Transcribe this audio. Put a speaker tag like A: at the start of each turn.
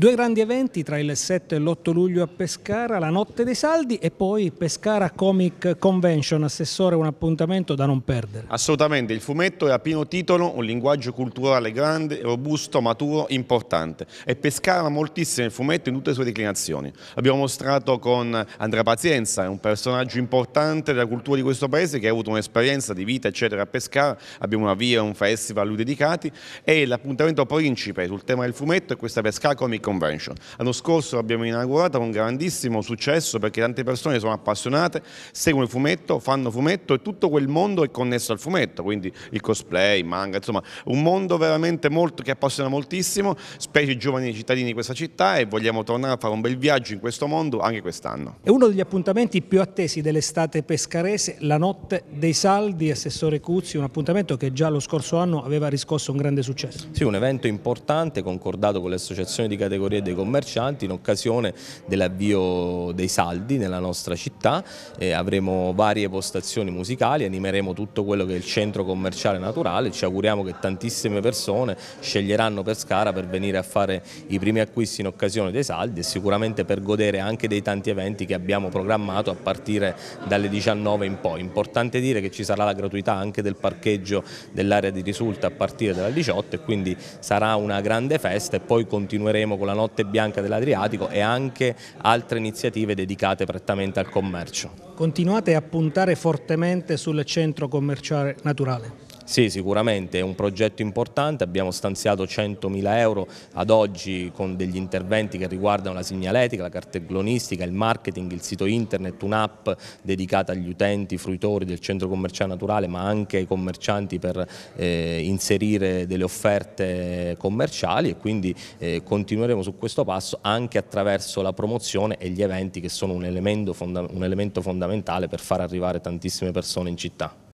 A: Due grandi eventi tra il 7 e l'8 luglio a Pescara, la Notte dei Saldi e poi Pescara Comic Convention. Assessore, un appuntamento da non perdere.
B: Assolutamente, il fumetto è a pieno titolo un linguaggio culturale grande, robusto, maturo, importante. E Pescara moltissimo il fumetto in tutte le sue declinazioni. L'abbiamo mostrato con Andrea Pazienza, è un personaggio importante della cultura di questo paese che ha avuto un'esperienza di vita eccetera a Pescara. Abbiamo una via, un festival a lui dedicati e l'appuntamento principe sul tema del fumetto è questa Pescara Comic Convention Convention. L'anno scorso l'abbiamo inaugurata con grandissimo successo perché tante persone sono appassionate, seguono il fumetto, fanno fumetto e tutto quel mondo è connesso al fumetto, quindi il cosplay, il manga, insomma un mondo veramente molto, che appassiona moltissimo, specie i giovani cittadini di questa città e vogliamo tornare a fare un bel viaggio in questo mondo anche quest'anno.
A: È uno degli appuntamenti più attesi dell'estate pescarese, la notte dei saldi, Assessore Cuzzi, un appuntamento che già lo scorso anno aveva riscosso un grande successo.
C: Sì, un evento importante concordato con le associazioni di categoria categorie dei commercianti in occasione dell'avvio dei saldi nella nostra città, E avremo varie postazioni musicali, animeremo tutto quello che è il centro commerciale naturale, ci auguriamo che tantissime persone sceglieranno Pescara per venire a fare i primi acquisti in occasione dei saldi e sicuramente per godere anche dei tanti eventi che abbiamo programmato a partire dalle 19 in poi. Importante dire che ci sarà la gratuità anche del parcheggio dell'area di risulta a partire dalle 18 e quindi sarà una grande festa e poi continueremo con la la Notte Bianca dell'Adriatico e anche altre iniziative dedicate prettamente al commercio.
A: Continuate a puntare fortemente sul centro commerciale naturale?
C: Sì, sicuramente è un progetto importante, abbiamo stanziato 100.000 euro ad oggi con degli interventi che riguardano la segnaletica, la cartellonistica, il marketing, il sito internet, un'app dedicata agli utenti, fruitori del centro commerciale naturale ma anche ai commercianti per eh, inserire delle offerte commerciali e quindi eh, continueremo su questo passo anche attraverso la promozione e gli eventi che sono un elemento, fonda un elemento fondamentale per far arrivare tantissime persone in città.